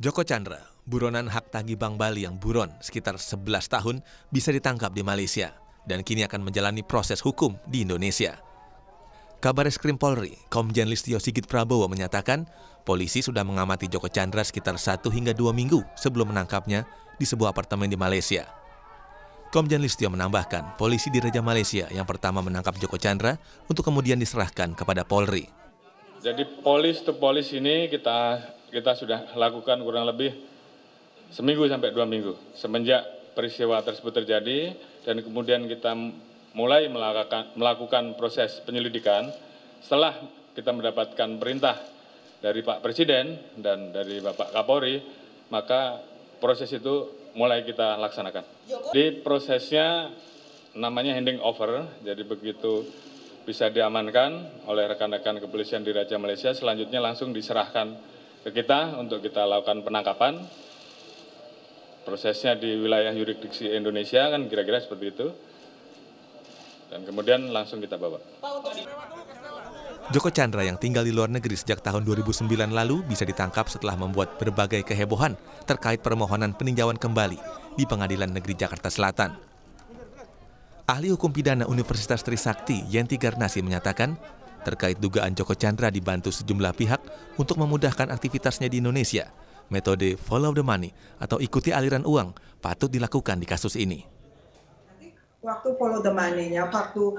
Joko Chandra, buronan hak tagih Bank Bali yang buron sekitar 11 tahun bisa ditangkap di Malaysia dan kini akan menjalani proses hukum di Indonesia. Kabar Eskrim Polri, Komjen Listio Sigit Prabowo menyatakan polisi sudah mengamati Joko Chandra sekitar 1 hingga 2 minggu sebelum menangkapnya di sebuah apartemen di Malaysia. Komjen Listio menambahkan, polisi di Raja Malaysia yang pertama menangkap Joko Chandra untuk kemudian diserahkan kepada Polri. Jadi polis to polis ini kita kita sudah lakukan kurang lebih seminggu sampai dua minggu semenjak peristiwa tersebut terjadi dan kemudian kita mulai melakukan, melakukan proses penyelidikan setelah kita mendapatkan perintah dari Pak Presiden dan dari Bapak Kapolri maka proses itu mulai kita laksanakan. Di prosesnya namanya handing over, jadi begitu bisa diamankan oleh rekan-rekan kepolisian di Raja Malaysia, selanjutnya langsung diserahkan ke kita untuk kita lakukan penangkapan. Prosesnya di wilayah yurisdiksi Indonesia kan kira-kira seperti itu. Dan kemudian langsung kita bawa. Joko Chandra yang tinggal di luar negeri sejak tahun 2009 lalu bisa ditangkap setelah membuat berbagai kehebohan terkait permohonan peninjauan kembali di Pengadilan Negeri Jakarta Selatan. Ahli Hukum Pidana Universitas Trisakti, Yenti Garnasi, menyatakan terkait dugaan Joko Chandra dibantu sejumlah pihak untuk memudahkan aktivitasnya di Indonesia. Metode follow the money atau ikuti aliran uang patut dilakukan di kasus ini. Waktu follow the money-nya, waktu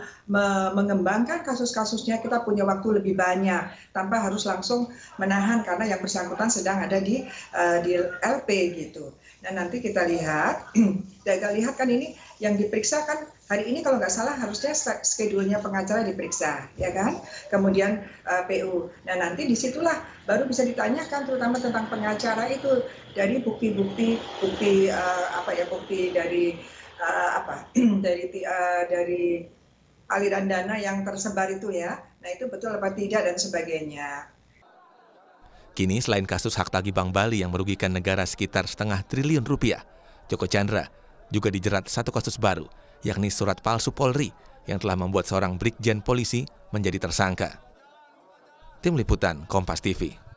mengembangkan kasus-kasusnya kita punya waktu lebih banyak tanpa harus langsung menahan karena yang bersangkutan sedang ada di uh, di LP gitu. Nah nanti kita lihat, kita lihat kan ini yang diperiksa kan hari ini kalau nggak salah harusnya skedulnya pengacara diperiksa, ya kan? Kemudian uh, eh, PU. Nah nanti disitulah baru bisa ditanyakan terutama tentang pengacara itu dari bukti-bukti, bukti uh, apa ya bukti dari uh, apa dari uh, dari aliran dana yang tersebar itu ya. Nah itu betul apa tidak dan sebagainya. Kini selain kasus hak tagih Bank Bali yang merugikan negara sekitar setengah triliun rupiah, Joko Chandra juga dijerat satu kasus baru yakni surat palsu Polri yang telah membuat seorang brigjen polisi menjadi tersangka. Tim Liputan Kompas TV